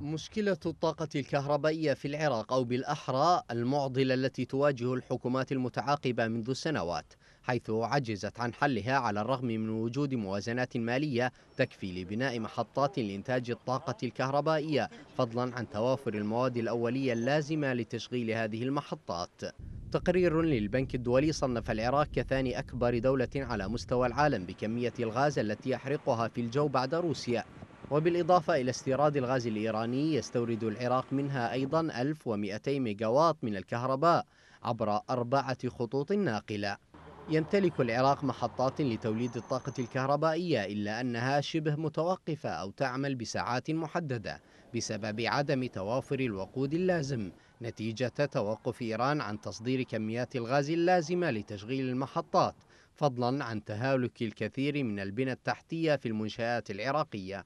مشكلة الطاقة الكهربائية في العراق أو بالأحرى المعضلة التي تواجه الحكومات المتعاقبة منذ سنوات حيث عجزت عن حلها على الرغم من وجود موازنات مالية تكفي لبناء محطات لإنتاج الطاقة الكهربائية فضلا عن توافر المواد الأولية اللازمة لتشغيل هذه المحطات تقرير للبنك الدولي صنف العراق كثاني أكبر دولة على مستوى العالم بكمية الغاز التي يحرقها في الجو بعد روسيا وبالإضافة إلى استيراد الغاز الإيراني يستورد العراق منها أيضا 1200 ميجاوات من الكهرباء عبر أربعة خطوط ناقلة يمتلك العراق محطات لتوليد الطاقة الكهربائية إلا أنها شبه متوقفة أو تعمل بساعات محددة بسبب عدم توافر الوقود اللازم نتيجة توقف إيران عن تصدير كميات الغاز اللازمة لتشغيل المحطات فضلا عن تهالك الكثير من البنى التحتية في المنشآت العراقية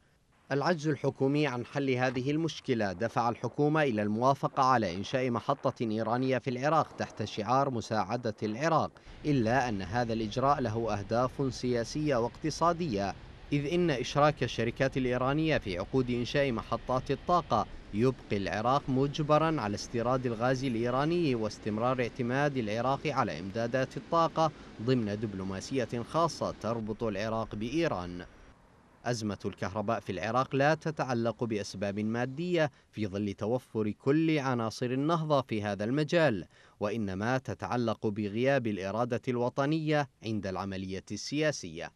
العجز الحكومي عن حل هذه المشكلة دفع الحكومة إلى الموافقة على إنشاء محطة إيرانية في العراق تحت شعار مساعدة العراق إلا أن هذا الإجراء له أهداف سياسية واقتصادية إذ إن إشراك الشركات الإيرانية في عقود إنشاء محطات الطاقة يبقي العراق مجبرا على استيراد الغاز الإيراني واستمرار اعتماد العراق على إمدادات الطاقة ضمن دبلوماسية خاصة تربط العراق بإيران أزمة الكهرباء في العراق لا تتعلق بأسباب مادية في ظل توفر كل عناصر النهضة في هذا المجال، وإنما تتعلق بغياب الإرادة الوطنية عند العملية السياسية.